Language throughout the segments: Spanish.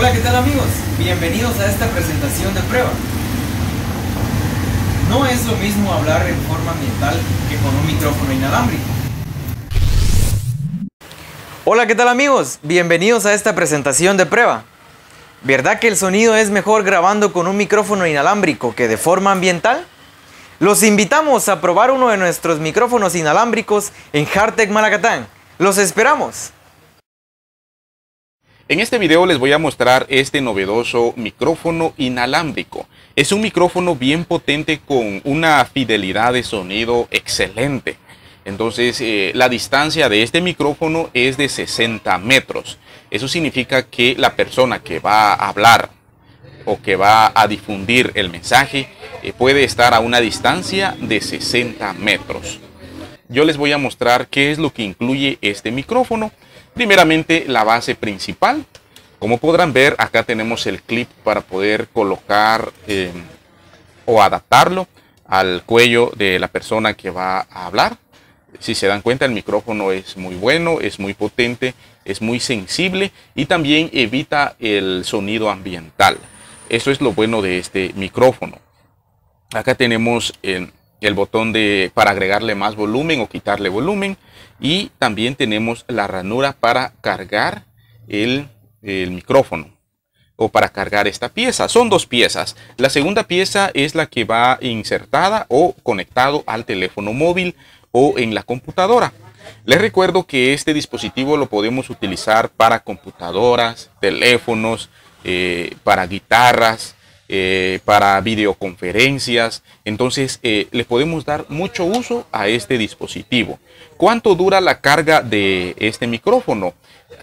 Hola, ¿qué tal amigos? Bienvenidos a esta presentación de prueba. No es lo mismo hablar en forma ambiental que con un micrófono inalámbrico. Hola, ¿qué tal amigos? Bienvenidos a esta presentación de prueba. ¿Verdad que el sonido es mejor grabando con un micrófono inalámbrico que de forma ambiental? Los invitamos a probar uno de nuestros micrófonos inalámbricos en Hartec Malacatán. ¡Los esperamos! En este video les voy a mostrar este novedoso micrófono inalámbrico. Es un micrófono bien potente con una fidelidad de sonido excelente. Entonces eh, la distancia de este micrófono es de 60 metros. Eso significa que la persona que va a hablar o que va a difundir el mensaje eh, puede estar a una distancia de 60 metros. Yo les voy a mostrar qué es lo que incluye este micrófono. Primeramente la base principal. Como podrán ver, acá tenemos el clip para poder colocar eh, o adaptarlo al cuello de la persona que va a hablar. Si se dan cuenta, el micrófono es muy bueno, es muy potente, es muy sensible y también evita el sonido ambiental. Eso es lo bueno de este micrófono. Acá tenemos el eh, el botón de, para agregarle más volumen o quitarle volumen. Y también tenemos la ranura para cargar el, micrófono o para cargar esta pieza. Son dos piezas. La segunda pieza es la que va insertada o conectado al teléfono móvil o en la computadora. Les recuerdo que este dispositivo lo podemos utilizar para computadoras, teléfonos, eh, para guitarras, eh, para videoconferencias. Entonces eh, le podemos dar mucho uso a este dispositivo. ¿Cuánto dura la carga de este micrófono?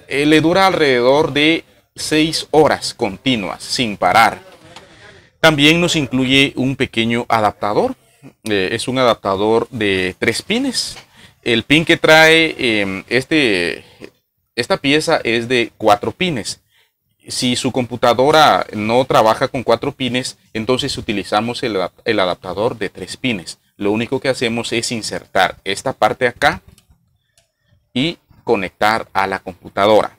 Eh, le dura alrededor de 6 horas continuas sin parar. También nos incluye un pequeño adaptador. es un adaptador de tres pines. El pin que trae este, esta pieza es de cuatro pines si su computadora no trabaja con cuatro pines, entonces utilizamos el, adaptador de tres pines. Lo único que hacemos es insertar esta parte acá y conectar a la computadora.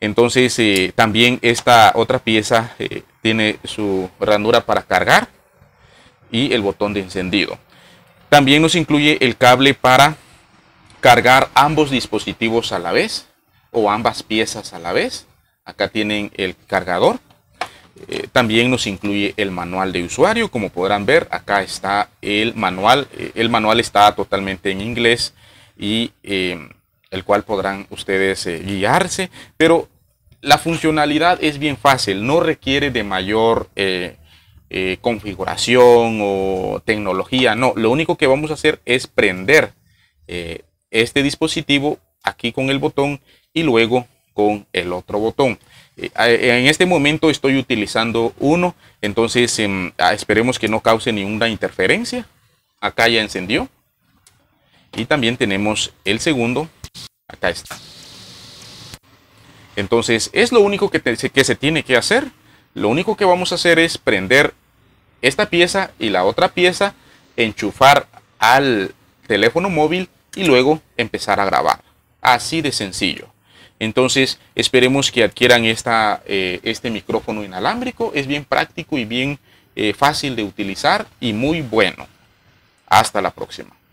Entonces eh, también esta otra pieza eh, tiene su ranura para cargar y el botón de encendido. También nos incluye el cable para cargar ambos dispositivos a la vez o ambas piezas a la vez Acá tienen el cargador. Eh, también nos incluye el manual de usuario. Como podrán ver, acá está el manual. Eh, el manual está totalmente en inglés y em, el cual podrán ustedes eh, guiarse. Pero la funcionalidad es bien fácil. No requiere de mayor... configuración o tecnología. No, lo único que vamos a hacer es prender este dispositivo aquí con el botón y luego con el otro botón. Eh, eh, en este momento estoy utilizando uno, entonces em, ah, esperemos que no cause ninguna interferencia. Acá ya encendió. Y también tenemos el segundo. Acá está. Entonces es lo único que, que se tiene que hacer. Lo único que vamos a hacer es prender esta pieza y la otra pieza, enchufar al teléfono móvil y luego empezar a grabar. Así de sencillo. Entonces esperemos que adquieran eh, este micrófono inalámbrico. Es bien práctico y bien eh, fácil de utilizar y muy bueno. Hasta la próxima.